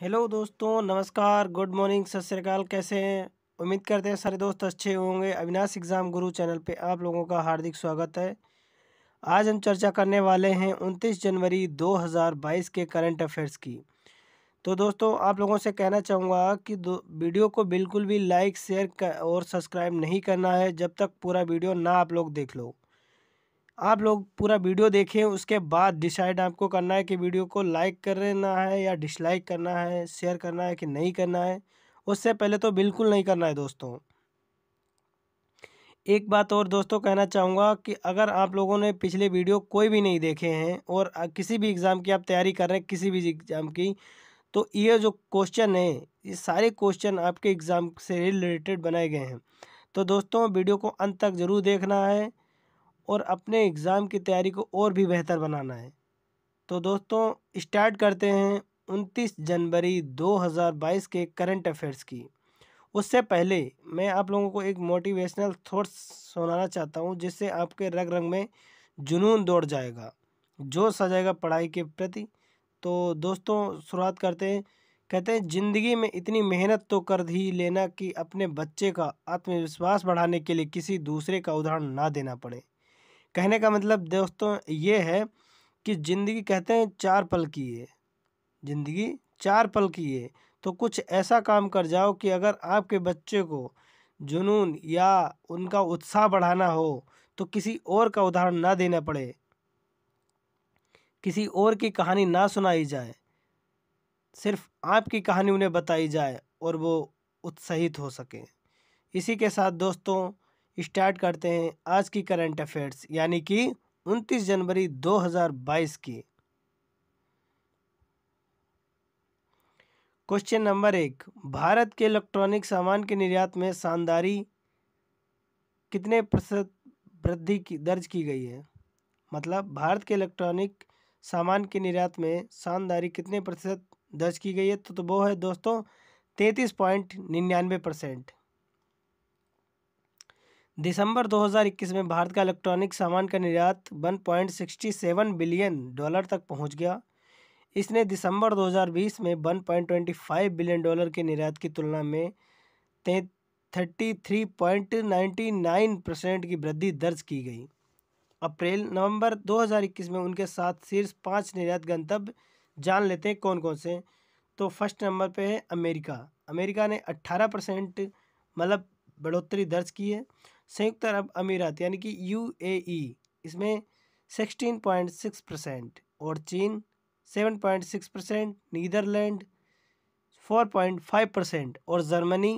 hello दोस्तों नमस्कार good morning सत श्रीकाल कैसे हैं उम्मीद करते हैं सारे दोस्त अच्छे होंगे अविनाश एग्ज़ाम गुरु चैनल पे आप लोगों का हार्दिक स्वागत है आज हम चर्चा करने वाले हैं 29 जनवरी 2022 के करंट अफेयर्स की तो दोस्तों आप लोगों से कहना चाहूँगा कि वीडियो को बिल्कुल भी लाइक शेयर और सब्सक्राइब नहीं करना है जब तक पूरा वीडियो ना आप लोग देख लो आप लोग पूरा वीडियो देखें उसके बाद डिसाइड आपको करना है कि वीडियो को लाइक करना है या डिसलाइक करना है शेयर करना है कि नहीं करना है उससे पहले तो बिल्कुल नहीं करना है दोस्तों एक बात और दोस्तों कहना चाहूँगा कि अगर आप लोगों ने पिछले वीडियो कोई भी नहीं देखे हैं और किसी भी एग्ज़ाम की आप तैयारी कर रहे हैं किसी भी एग्ज़ाम की तो ये जो क्वेश्चन है ये सारे क्वेश्चन आपके एग्ज़ाम से रिलेटेड बनाए गए हैं तो दोस्तों वीडियो को अंत तक ज़रूर देखना है और अपने एग्ज़ाम की तैयारी को और भी बेहतर बनाना है तो दोस्तों स्टार्ट करते हैं 29 जनवरी 2022 के करंट अफेयर्स की उससे पहले मैं आप लोगों को एक मोटिवेशनल थॉट्स सुनाना चाहता हूँ जिससे आपके रग रंग में जुनून दौड़ जाएगा जोश आ जाएगा पढ़ाई के प्रति तो दोस्तों शुरुआत करते हैं कहते हैं ज़िंदगी में इतनी मेहनत तो कर ही लेना कि अपने बच्चे का आत्मविश्वास बढ़ाने के लिए किसी दूसरे का उदाहरण ना देना पड़े कहने का मतलब दोस्तों ये है कि ज़िंदगी कहते हैं चार पल की है ज़िंदगी चार पल की है तो कुछ ऐसा काम कर जाओ कि अगर आपके बच्चे को जुनून या उनका उत्साह बढ़ाना हो तो किसी और का उदाहरण ना देना पड़े किसी और की कहानी ना सुनाई जाए सिर्फ आपकी कहानी उन्हें बताई जाए और वो उत्साहित हो सकें इसी के साथ दोस्तों स्टार्ट करते हैं आज की करंट अफेयर्स यानी कि 29 जनवरी 2022 की क्वेश्चन नंबर एक भारत के इलेक्ट्रॉनिक सामान के निर्यात में शानदारी कितने प्रतिशत वृद्धि की दर्ज की गई है मतलब भारत के इलेक्ट्रॉनिक सामान के निर्यात में शानदारी कितने प्रतिशत दर्ज की गई है तो, तो वो है दोस्तों तैंतीस पॉइंट निन्यानवे परसेंट दिसंबर 2021 में भारत का इलेक्ट्रॉनिक सामान का निर्यात 1.67 बिलियन डॉलर तक पहुंच गया इसने दिसंबर 2020 में 1.25 बिलियन डॉलर के निर्यात की तुलना में thirty three point ninety nine percent की वृद्धि दर्ज की गई अप्रैल नवंबर 2021 में उनके साथ शीर्ष पाँच निर्यात गंतव्य जान लेते हैं कौन कौन से तो फर्स्ट नंबर पे है अमेरिका अमेरिका ने 18 परसेंट मतलब बढ़ोतरी दर्ज की है संयुक्त अरब अमीरात यानी कि यू इसमें सिक्सटीन पॉइंट सिक्स परसेंट और चीन seven point six percent Netherland four point five percent और Germany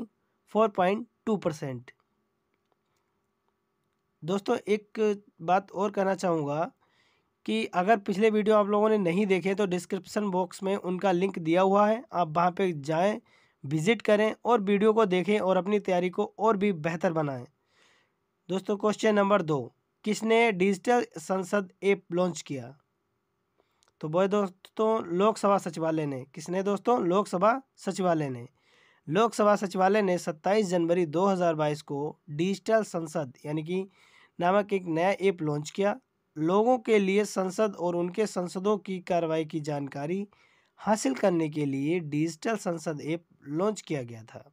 four point two percent दोस्तों एक बात और कहना चाहूँगा कि अगर पिछले वीडियो आप लोगों ने नहीं देखे तो डिस्क्रिप्शन बॉक्स में उनका लिंक दिया हुआ है आप वहाँ पे जाएं विज़िट करें और वीडियो को देखें और अपनी तैयारी को और भी बेहतर बनाएं दोस्तों क्वेश्चन नंबर दो किसने डिजिटल संसद ऐप लॉन्च किया तो वह दोस्तों लोकसभा सचिवालय ने किसने दोस्तों लोकसभा सचिवालय ने लोकसभा सचिवालय ने 27 जनवरी 2022 को डिजिटल संसद यानी कि नामक एक नया ऐप लॉन्च किया लोगों के लिए संसद और उनके संसदों की कार्रवाई की जानकारी हासिल करने के लिए डिजिटल संसद ऐप लॉन्च किया गया था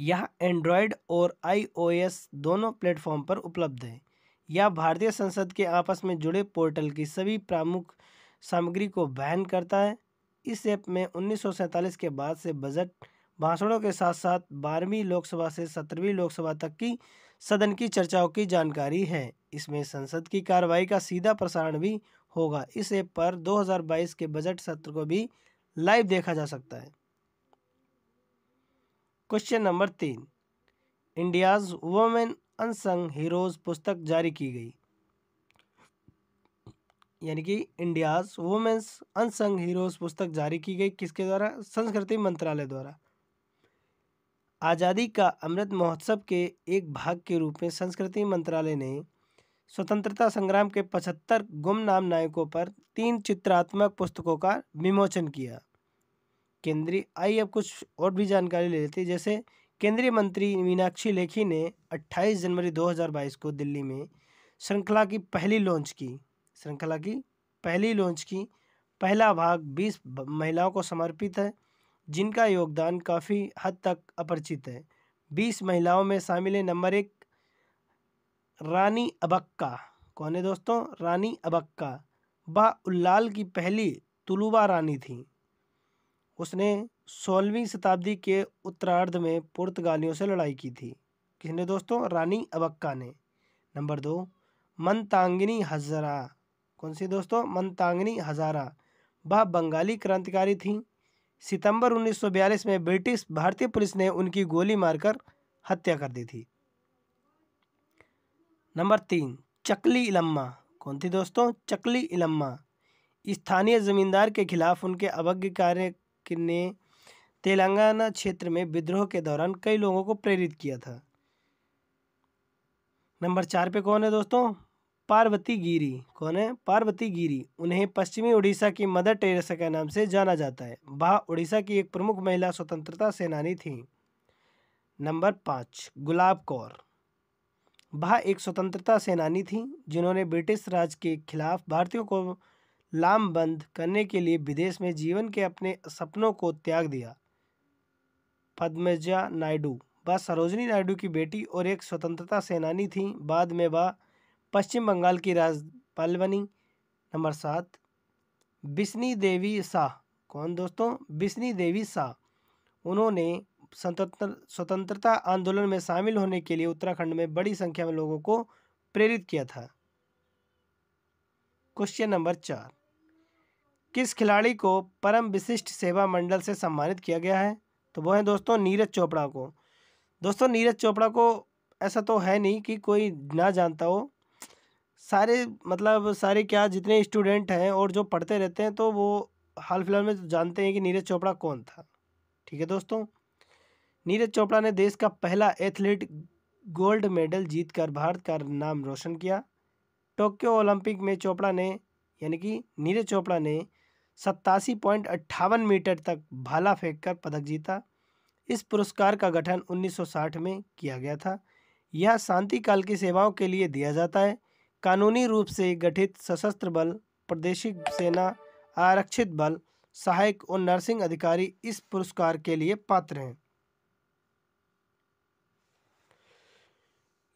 यह एंड्रॉयड और आईओएस दोनों प्लेटफॉर्म पर उपलब्ध है यह भारतीय संसद के आपस में जुड़े पोर्टल की सभी प्रमुख सामग्री को बैन करता है इस ऐप में उन्नीस के बाद से बजट भाषणों के साथ साथ बारहवीं लोकसभा से सत्रहवीं लोकसभा तक की सदन की चर्चाओं की जानकारी है इसमें संसद की कार्रवाई का सीधा प्रसारण भी होगा इस ऐप पर 2022 के बजट सत्र को भी लाइव देखा जा सकता है क्वेश्चन नंबर तीन इंडियाज वुमेन अनसंग हीरोज़ पुस्तक जारी की गई यानी कि इंडियाज वुमेन्स अनसंग हीरोज़ पुस्तक जारी की गई किसके द्वारा संस्कृति मंत्रालय द्वारा आज़ादी का अमृत महोत्सव के एक भाग के रूप में संस्कृति मंत्रालय ने स्वतंत्रता संग्राम के पचहत्तर गुमनाम नायकों पर तीन चित्रात्मक पुस्तकों का विमोचन किया केंद्रीय आई अब कुछ और भी जानकारी ले लेते हैं जैसे केंद्रीय मंत्री मीनाक्षी लेखी ने 28 जनवरी 2022 को दिल्ली में श्रृंखला की पहली लॉन्च की श्रृंखला की पहली लॉन्च की पहला भाग 20 महिलाओं को समर्पित है जिनका योगदान काफ़ी हद तक अपरिचित है 20 महिलाओं में शामिल है नंबर एक रानी अबक्का कौन है दोस्तों रानी अबक्का बा उल्लाल की पहली तुलुबा रानी थी उसने सोलहवीं शताब्दी के उत्तरार्ध में पुर्तगालियों से लड़ाई की थी किसने दोस्तों रानी अबक्का ने नंबर दो मनतांगनी हजरा कौन सी दोस्तों मनतांगनी हजारा वह बंगाली क्रांतिकारी थी सितंबर 1942 में ब्रिटिश भारतीय पुलिस ने उनकी गोली मारकर हत्या कर दी थी नंबर तीन चकली इलम्मा कौन थी दोस्तों चकली इलम्मा स्थानीय जमींदार के खिलाफ उनके अवज्ञ कार्य ने तेलंगाना क्षेत्र में विद्रोह के दौरान कई लोगों को प्रेरित किया था नंबर चार पे कौन है दोस्तों पार्वती गिरी कौन है पार्वती गिरी उन्हें पश्चिमी उड़ीसा की मदर टेरेसा के नाम से जाना जाता है वह उड़ीसा की एक प्रमुख महिला स्वतंत्रता सेनानी थी नंबर पाँच गुलाब कौर वह एक स्वतंत्रता सेनानी थी जिन्होंने ब्रिटिश राज के खिलाफ भारतीयों को लामबंद करने के लिए विदेश में जीवन के अपने सपनों को त्याग दिया पद्मजा नायडू वह सरोजनी नायडू की बेटी और एक स्वतंत्रता सेनानी थी बाद में वह पश्चिम बंगाल की राज्यपाल बनी नंबर सात बिस्नी देवी शाह कौन दोस्तों बिस्नी देवी शाह उन्होंने स्वतंत्र स्वतंत्रता आंदोलन में शामिल होने के लिए उत्तराखंड में बड़ी संख्या में लोगों को प्रेरित किया था क्वेश्चन नंबर चार किस खिलाड़ी को परम विशिष्ट सेवा मंडल से सम्मानित किया गया है तो वो है दोस्तों नीरज चोपड़ा को दोस्तों नीरज चोपड़ा को ऐसा तो है नहीं कि कोई ना जानता हो सारे मतलब सारे क्या जितने स्टूडेंट हैं और जो पढ़ते रहते हैं तो वो हाल फिलहाल में जानते हैं कि नीरज चोपड़ा कौन था ठीक है दोस्तों नीरज चोपड़ा ने देश का पहला एथलीट गोल्ड मेडल जीतकर भारत का नाम रोशन किया टोक्यो ओलंपिक में चोपड़ा ने यानी कि नीरज चोपड़ा ने सत्तासी पॉइंट अट्ठावन मीटर तक भाला फेंककर पदक जीता इस पुरस्कार का गठन 1960 में किया गया था यह शांति काल की सेवाओं के लिए दिया जाता है कानूनी रूप से गठित सशस्त्र बल प्रदेशिक सेना आरक्षित बल सहायक और नर्सिंग अधिकारी इस पुरस्कार के लिए पात्र हैं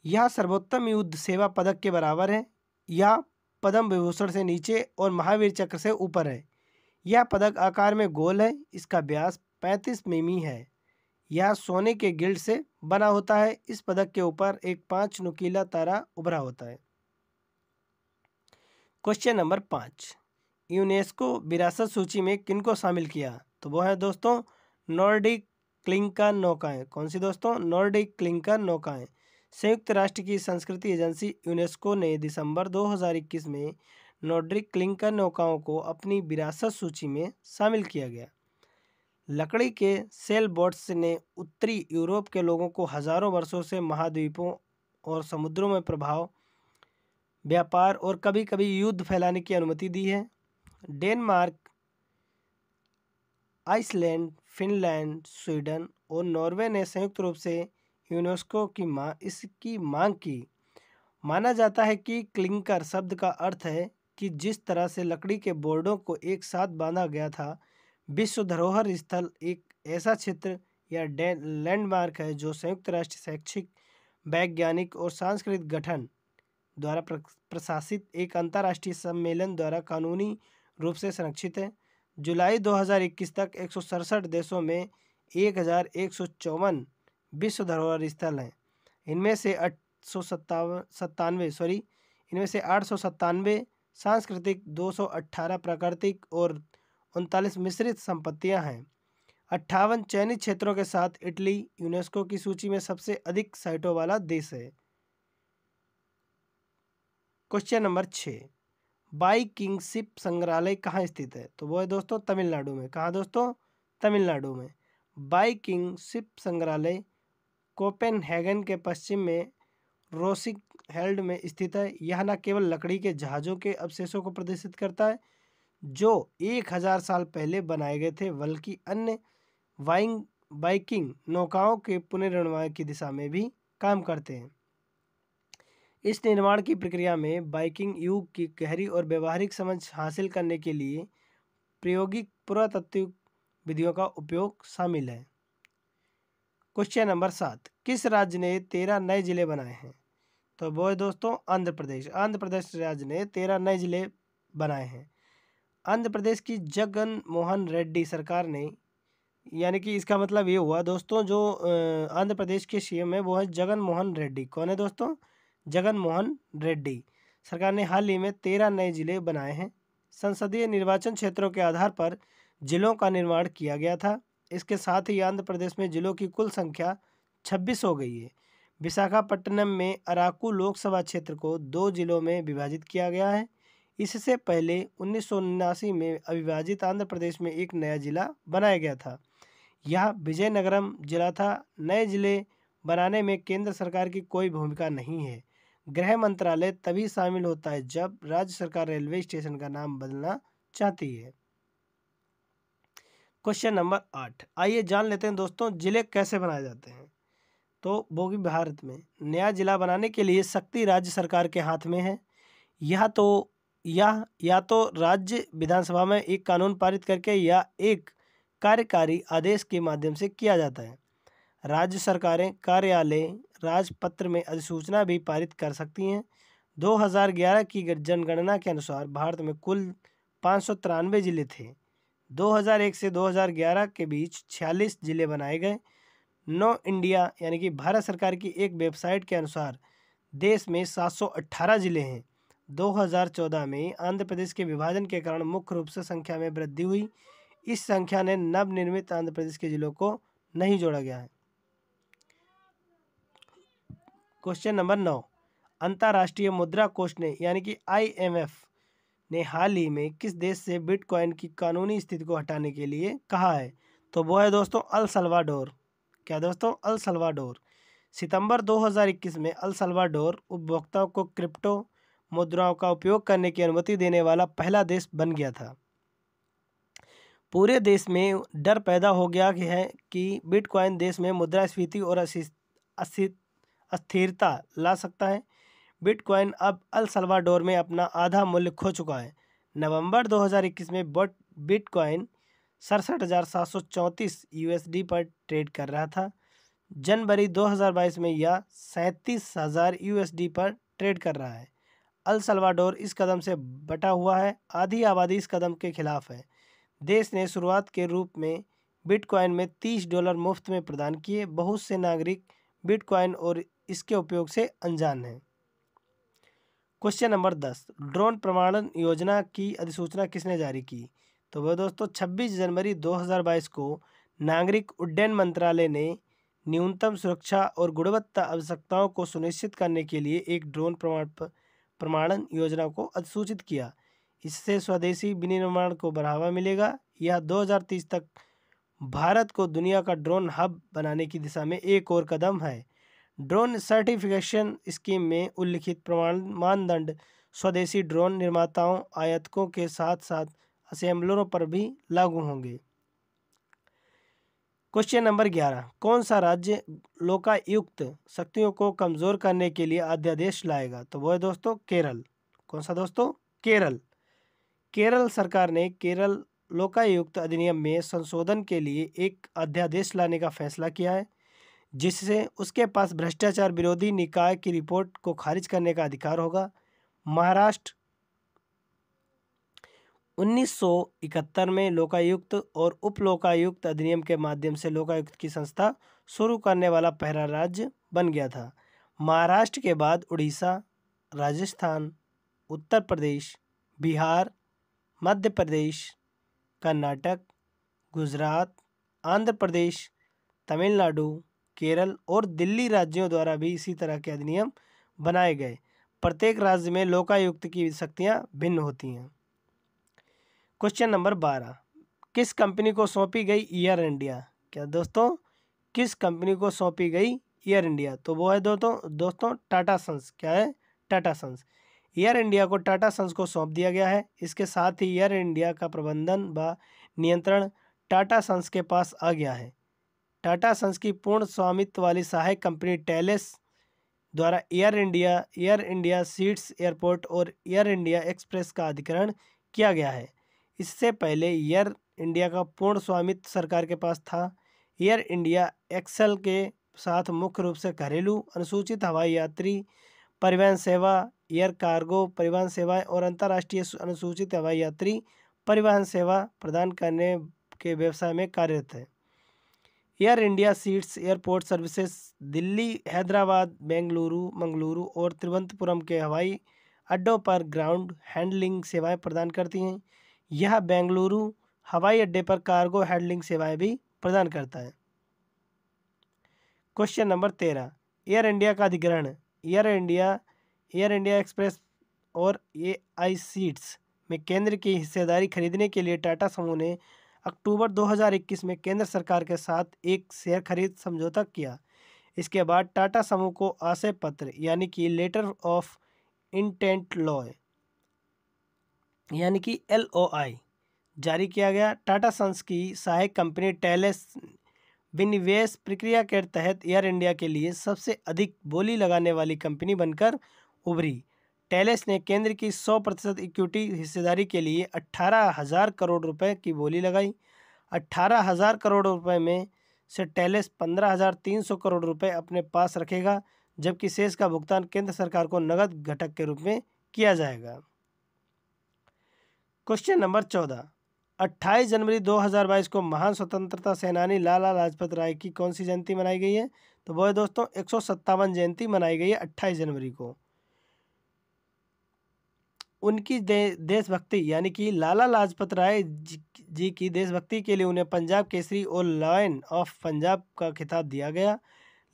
यह सर्वोत्तम युद्ध सेवा पदक के बराबर है यह पद्म विभूषण से नीचे और महावीर चक्र से ऊपर है यह पदक आकार में गोल है इसका व्यास पैंतीस मिमी है यह सोने के गिल्ड से बना होता है इस पदक के ऊपर एक पांच नुकीला तारा उभरा होता है क्वेश्चन नंबर पाँच यूनेस्को विरासत सूची में किनको शामिल किया तो वो है दोस्तों नॉर्डिक क्लिंकर नौकाएं कौन सी दोस्तों नॉर्डिक क्लिंकर नौकाएं संयुक्त राष्ट्र की संस्कृति एजेंसी यूनेस्को ने दिसंबर 2021 में नोड्रिक क्लिंकर नौकाओं को अपनी विरासत सूची में शामिल किया गया लकड़ी के सेल बोट्स ने उत्तरी यूरोप के लोगों को हजारों वर्षों से महाद्वीपों और समुद्रों में प्रभाव व्यापार और कभी कभी युद्ध फैलाने की अनुमति दी है डेनमार्क आइसलैंड फिनलैंड स्वीडन और नॉर्वे ने संयुक्त रूप से यूनेस्को की मां इसकी मांग की माना जाता है कि क्लिंकर शब्द का अर्थ है कि जिस तरह से लकड़ी के बोर्डों को एक साथ बांधा गया था विश्व धरोहर स्थल एक ऐसा क्षेत्र या लैंडमार्क है जो संयुक्त राष्ट्र शैक्षिक वैज्ञानिक और सांस्कृतिक गठन द्वारा प्रशासित एक अंतर्राष्ट्रीय सम्मेलन द्वारा कानूनी रूप से संरक्षित है जुलाई 2021 तक एक देशों में एक विश्व धरोहर स्थल हैं इनमें से आठ सौ सत्तानवे सॉरी इनमें से आठ सौ सत्तानवे सांस्कृतिक 218 प्राकृतिक और उनतालीस मिश्रित संपत्तियां हैं अट्ठावन चयनित क्षेत्रों के साथ इटली यूनेस्को की सूची में सबसे अधिक साइटों वाला देश है क्वेश्चन नंबर छः बाई किंगशिप संग्रहालय कहाँ स्थित है तो वो है दोस्तों तमिलनाडु में कहाँ दोस्तों तमिलनाडु में बाई किंगशिप संग्रहालय कोपेनहेगन के पश्चिम में रोसिक हेल्ड में स्थित है यह न केवल लकड़ी के जहाज़ों के अवशेषों को प्रदर्शित करता है जो एक हज़ार साल पहले बनाए गए थे बल्कि अन्य वाइंग बाइकिंग नौकाओं के पुनर्निर्माण की दिशा में भी काम करते हैं इस निर्माण की प्रक्रिया में बाइकिंग युग की गहरी और व्यवहारिक समझ हासिल करने के लिए प्रायोगिक पुरातत्व विधियों का उपयोग शामिल है क्वेश्चन नंबर सात किस राज्य ने तेरह नए जिले बनाए हैं तो वो है दोस्तों आंध्र प्रदेश आंध्र प्रदेश राज्य ने तेरह नए जिले बनाए हैं आंध्र प्रदेश की जगन मोहन रेड्डी सरकार ने यानी कि इसका मतलब ये हुआ दोस्तों जो आंध्र प्रदेश के सीएम है वो है जगन मोहन रेड्डी कौन है दोस्तों जगन मोहन रेड्डी सरकार ने हाल ही में तेरह नए जिले बनाए हैं संसदीय निर्वाचन क्षेत्रों के आधार पर जिलों का निर्माण किया गया था इसके साथ ही आंध्र प्रदेश में जिलों की कुल संख्या छब्बीस हो गई है विशाखापट्टनम में अराकू लोकसभा क्षेत्र को दो जिलों में विभाजित किया गया है इससे पहले उन्नीस में अविभाजित आंध्र प्रदेश में एक नया जिला बनाया गया था यह विजयनगरम जिला था नए जिले बनाने में केंद्र सरकार की कोई भूमिका नहीं है गृह मंत्रालय तभी शामिल होता है जब राज्य सरकार रेलवे स्टेशन का नाम बदलना चाहती है क्वेश्चन नंबर आठ आइए जान लेते हैं दोस्तों जिले कैसे बनाए जाते हैं तो वो भी भारत में नया जिला बनाने के लिए शक्ति राज्य सरकार के हाथ में है यह तो या या तो राज्य विधानसभा में एक कानून पारित करके या एक कार्यकारी आदेश के माध्यम से किया जाता है राज्य सरकारें कार्यालय राजपत्र में अधिसूचना भी पारित कर सकती हैं 2011 की जनगणना के अनुसार भारत में कुल पाँच जिले थे 2001 से 2011 के बीच छियालीस जिले बनाए गए नो इंडिया यानी कि भारत सरकार की एक वेबसाइट के अनुसार देश में 718 जिले हैं 2014 में आंध्र प्रदेश के विभाजन के कारण मुख्य रूप से संख्या में वृद्धि हुई इस संख्या ने नवनिर्मित आंध्र प्रदेश के जिलों को नहीं जोड़ा गया है क्वेश्चन नंबर नौ अंतर्राष्ट्रीय मुद्रा कोष ने यानी कि आईएमएफ ने हाल ही में किस देश से बिटकॉइन की कानूनी स्थिति को हटाने के लिए कहा है तो वो है दोस्तों अल क्या दोस्तों अल सलवाडोर सितंबर 2021 में अल सलवाडोर उपभोक्ताओं को क्रिप्टो मुद्राओं का उपयोग करने की अनुमति देने वाला पहला देश बन गया था पूरे देश में डर पैदा हो गया कि है कि बिटकॉइन देश में मुद्रास्फीति और अस्थिरता ला सकता है बिटकॉइन अब अल सलवाडोर में अपना आधा मूल्य खो चुका है नवंबर 2021 में बिटकॉइन सड़सठ हज़ार सात सौ चौंतीस यूएसडी पर ट्रेड कर रहा था जनवरी 2022 में यह सैंतीस हज़ार यूएसडी पर ट्रेड कर रहा है अल सलवाडोर इस कदम से बटा हुआ है आधी आबादी इस कदम के खिलाफ है देश ने शुरुआत के रूप में बिटकॉइन में तीस डॉलर मुफ्त में प्रदान किए बहुत से नागरिक बिटकॉइन और इसके उपयोग से अनजान हैं क्वेश्चन नंबर दस ड्रोन प्रमाणन योजना की अधिसूचना किसने जारी की तो वह दोस्तों 26 जनवरी 2022 को नागरिक उड्डयन मंत्रालय ने न्यूनतम सुरक्षा और गुणवत्ता आवश्यकताओं को सुनिश्चित करने के लिए एक ड्रोन प्रमाण प्रमाणन योजना को अधिसूचित किया इससे स्वदेशी विनिर्माण को बढ़ावा मिलेगा यह 2030 तक भारत को दुनिया का ड्रोन हब बनाने की दिशा में एक और कदम है ड्रोन सर्टिफिकेशन स्कीम में उल्लिखित प्रमाण मानदंड स्वदेशी ड्रोन निर्माताओं आयातकों के साथ साथ असेंबलरों पर भी लागू होंगे क्वेश्चन नंबर ग्यारह कौन सा राज्य लोकायुक्त शक्तियों को कमज़ोर करने के लिए अध्यादेश लाएगा तो वो है दोस्तों केरल कौन सा दोस्तों केरल केरल सरकार ने केरल लोकायुक्त अधिनियम में संशोधन के लिए एक अध्यादेश लाने का फैसला किया है जिससे उसके पास भ्रष्टाचार विरोधी निकाय की रिपोर्ट को खारिज करने का अधिकार होगा महाराष्ट्र उन्नीस में लोकायुक्त और उपलोकायुक्त अधिनियम के माध्यम से लोकायुक्त की संस्था शुरू करने वाला पहला राज्य बन गया था महाराष्ट्र के बाद उड़ीसा राजस्थान उत्तर प्रदेश बिहार मध्य प्रदेश कर्नाटक गुजरात आंध्र प्रदेश तमिलनाडु केरल और दिल्ली राज्यों द्वारा भी इसी तरह के अधिनियम बनाए गए प्रत्येक राज्य में लोकायुक्त की शक्तियाँ भिन्न होती हैं क्वेश्चन नंबर बारह किस कंपनी को सौंपी गई एयर इंडिया क्या दोस्तों किस कंपनी को सौंपी गई एयर इंडिया तो वो है दोस्तों दोस्तों टाटा सन्स क्या है टाटा सन्स एयर इंडिया को टाटा सन्स को सौंप दिया गया है इसके साथ ही एयर इंडिया का प्रबंधन व नियंत्रण टाटा सन्स के पास आ गया है टाटा सन्स की पूर्ण स्वामित्व वाली सहायक कंपनी टेलेस द्वारा Air India Air India SATS airport और एयर इंडिया एक्सप्रेस का अधिकरण किया गया है इससे पहले एयर इंडिया का पूर्ण स्वामित्व सरकार के पास था एयर इंडिया एक्सेल के साथ मुख्य रूप से घरेलू अनुसूचित हवाई यात्री परिवहन सेवा एयर कार्गो परिवहन सेवाएं और अंतर्राष्ट्रीय अनुसूचित हवाई यात्री परिवहन सेवा प्रदान करने के व्यवसाय में कार्यरत है Air India SATS airport services Delhi Hyderabad Bengaluru Mangaluru और तिरुवनंतपुरम के हवाई अड्डों पर ग्राउंड हैंडलिंग सेवाएं प्रदान करती हैं यह बेंगलुरु हवाई अड्डे पर कार्गो हैंडलिंग सेवाएं भी प्रदान करता है क्वेश्चन नंबर तेरह एयर इंडिया का अधिग्रहण Air India Air India Express और ए आई सीट्स में केंद्र की हिस्सेदारी खरीदने के लिए टाटा समूह ने अक्टूबर 2021 में केंद्र सरकार के साथ एक शेयर खरीद समझौता किया इसके बाद टाटा समूह को आशय पत्र यानी कि लेटर ऑफ इंटेंट लॉ यानी कि एल जारी किया गया टाटा सन्स की सहायक कंपनी टेलेस विनिवेश प्रक्रिया के तहत एयर इंडिया के लिए सबसे अधिक बोली लगाने वाली कंपनी बनकर उभरी टेलेस ने केंद्र की 100 प्रतिशत इक्विटी हिस्सेदारी के लिए अट्ठारह हज़ार करोड़ रुपए की बोली लगाई अट्ठारह हज़ार करोड़ रुपए में से टेलेस पंद्रह हज़ार तीन सौ करोड़ रुपए अपने पास रखेगा जबकि शेष का भुगतान केंद्र सरकार को नकद घटक के रूप में किया जाएगा क्वेश्चन नंबर चौदह 28 जनवरी 2022 को महान स्वतंत्रता सेनानी लाला लाजपत राय की कौन सी जयंती मनाई गई है तो वह दोस्तों एक जयंती मनाई गई है अट्ठाईस जनवरी को उनकी दे, देशभक्ति यानी कि लाला लाजपत राय जी की देशभक्ति के लिए उन्हें पंजाब केसरी और लॉयन ऑफ पंजाब का खिताब दिया गया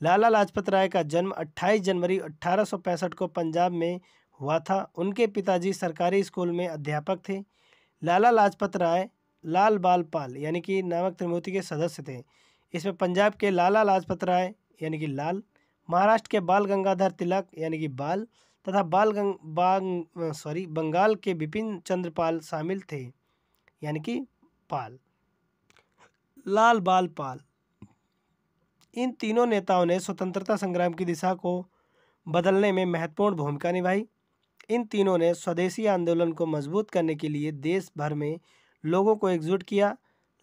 लाला लाजपत राय का जन्म 28 जनवरी 1865 को पंजाब में हुआ था उनके पिताजी सरकारी स्कूल में अध्यापक थे लाला लाजपत राय लाल बाल पाल यानी कि नामक त्रिमूर्ति के सदस्य थे इसमें पंजाब के लाला लाजपत राय यानी कि लाल महाराष्ट्र के बाल गंगाधर तिलक यानी कि बाल तथा बाल गंग बांग सॉरी बंगाल के बिपिन चंद्रपाल शामिल थे यानी कि पाल लाल बाल पाल इन तीनों नेताओं ने स्वतंत्रता संग्राम की दिशा को बदलने में महत्वपूर्ण भूमिका निभाई इन तीनों ने स्वदेशी आंदोलन को मजबूत करने के लिए देश भर में लोगों को एकजुट किया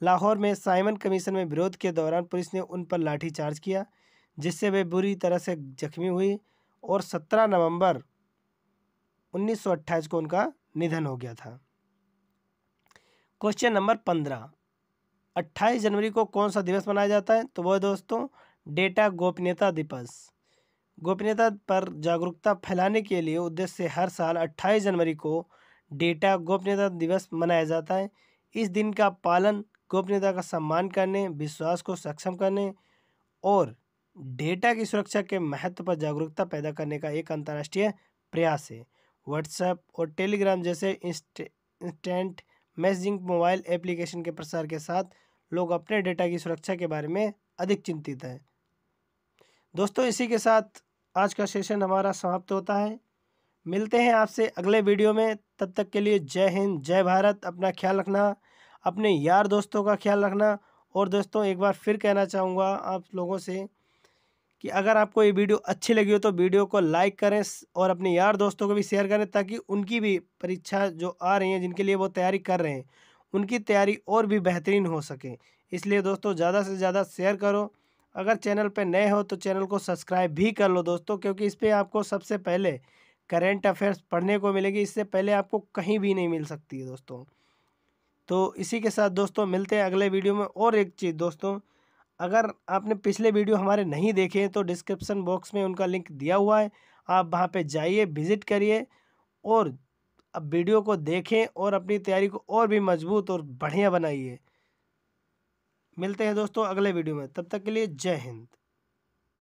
लाहौर में साइमन कमीशन में विरोध के दौरान पुलिस ने उन पर लाठीचार्ज किया जिससे वे बुरी तरह से जख्मी हुई और 17 नवंबर 1928 को उनका निधन हो गया था क्वेश्चन नंबर पंद्रह अट्ठाईस जनवरी को कौन सा दिवस मनाया जाता है तो वह दोस्तों डेटा गोपनीयता दिवस गोपनीयता पर जागरूकता फैलाने के लिए उद्देश्य से हर साल 28 जनवरी को डेटा गोपनीयता दिवस मनाया जाता है इस दिन का पालन गोपनीयता का सम्मान करने विश्वास को सक्षम करने और डेटा की सुरक्षा के महत्व पर जागरूकता पैदा करने का एक अंतर्राष्ट्रीय प्रयास है व्हाट्सएप और टेलीग्राम जैसे इंस्टेंट मैसेजिंग मोबाइल एप्लीकेशन के प्रसार के साथ लोग अपने डेटा की सुरक्षा के बारे में अधिक चिंतित हैं दोस्तों इसी के साथ आज का सेशन हमारा समाप्त होता है मिलते हैं आपसे अगले वीडियो में तब तक के लिए जय हिंद जय भारत अपना ख्याल रखना अपने यार दोस्तों का ख्याल रखना और दोस्तों एक बार फिर कहना चाहूँगा आप लोगों से कि अगर आपको ये वीडियो अच्छी लगी हो तो वीडियो को लाइक करें और अपने यार दोस्तों को भी शेयर करें ताकि उनकी भी परीक्षा जो आ रही हैं जिनके लिए वो तैयारी कर रहे हैं उनकी तैयारी और भी बेहतरीन हो सके इसलिए दोस्तों ज़्यादा से ज़्यादा शेयर करो अगर चैनल पर नए हो तो चैनल को सब्सक्राइब भी कर लो दोस्तों क्योंकि इस पर आपको सबसे पहले करेंट अफेयर्स पढ़ने को मिलेगी इससे पहले आपको कहीं भी नहीं मिल सकती है दोस्तों तो इसी के साथ दोस्तों मिलते हैं अगले वीडियो में और एक चीज़ दोस्तों अगर आपने पिछले वीडियो हमारे नहीं देखे तो डिस्क्रिप्सन बॉक्स में उनका लिंक दिया हुआ है आप वहाँ पर जाइए विज़िट करिए और अब वीडियो को देखें और अपनी तैयारी को और भी मजबूत और बढ़िया बनाइए मिलते हैं दोस्तों अगले वीडियो में तब तक के लिए जय हिंद